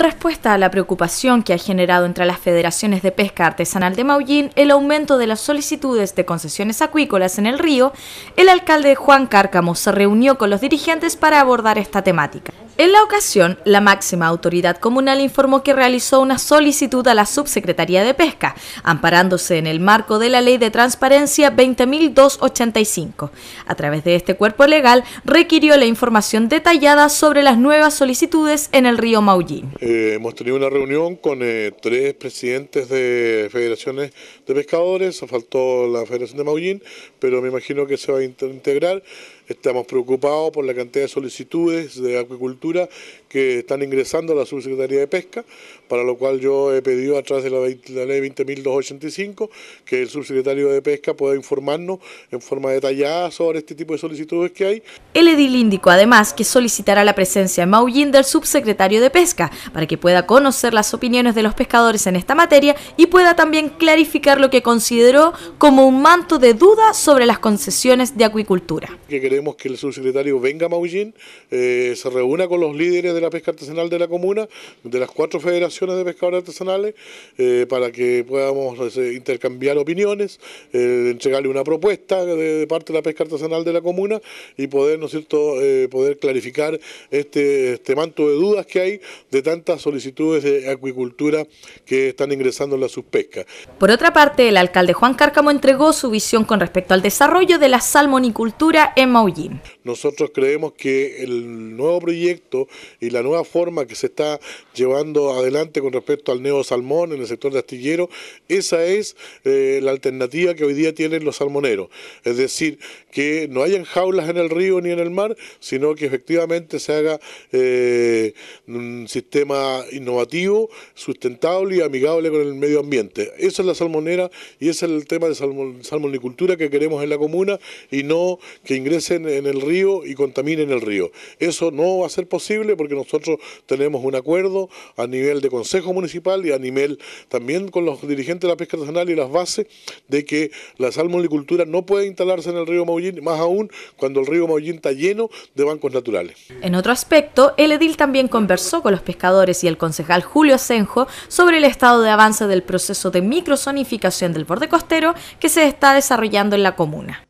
respuesta a la preocupación que ha generado entre las federaciones de pesca artesanal de Maullín el aumento de las solicitudes de concesiones acuícolas en el río, el alcalde Juan Cárcamo se reunió con los dirigentes para abordar esta temática. En la ocasión, la máxima autoridad comunal informó que realizó una solicitud a la Subsecretaría de Pesca, amparándose en el marco de la Ley de Transparencia 20.285. A través de este cuerpo legal, requirió la información detallada sobre las nuevas solicitudes en el río Maullín. Eh, hemos tenido una reunión con eh, tres presidentes de federaciones de pescadores, faltó la Federación de Maullín, pero me imagino que se va a integrar. Estamos preocupados por la cantidad de solicitudes de acuicultura que están ingresando a la Subsecretaría de Pesca, para lo cual yo he pedido a través de la, ley 20.285 que el subsecretario de Pesca pueda informarnos en forma detallada sobre este tipo de solicitudes que hay. El edil indicó además que solicitará la presencia en Maullín del subsecretario de Pesca para que pueda conocer las opiniones de los pescadores en esta materia y pueda también clarificar lo que consideró como un manto de duda sobre las concesiones de acuicultura. Que queremos que el subsecretario venga a Maullín, eh, se reúna con los líderes de la pesca artesanal de la comuna, de las cuatro federaciones de pescadores artesanales, eh, para que podamos eh, intercambiar opiniones, eh, entregarle una propuesta de, parte de la pesca artesanal de la comuna y poder, ¿no es cierto?, poder clarificar este, este manto de dudas que hay de tantas solicitudes de acuicultura que están ingresando en la subpesca. Por otra parte, el alcalde Juan Cárcamo entregó su visión con respecto al desarrollo de la salmonicultura en Maullín. Nosotros creemos que el nuevo proyecto y la nueva forma que se está llevando adelante con respecto al neo salmón en el sector de astillero, esa es eh, la alternativa que hoy día tienen los salmoneros. Es decir, que no hayan jaulas en el río ni en el mar, sino que efectivamente se haga eh, un sistema innovativo, sustentable y amigable con el medio ambiente. Esa es la salmonera y ese es el tema de salmonicultura que queremos en la comuna y no que ingresen en el río y contaminen el río. Eso no va a ser posible porque nosotros tenemos un acuerdo a nivel de Consejo Municipal y a nivel también con los dirigentes de la pesca nacional y las bases de que la salmonicultura no puede instalarse en el río Maullín, más aún cuando el río Maullín está lleno de bancos naturales. En otro aspecto, el edil también conversó con los pescadores y el concejal Julio Asenjo sobre el estado de avance del proceso de microzonificación del borde costero que se está desarrollando en la comuna.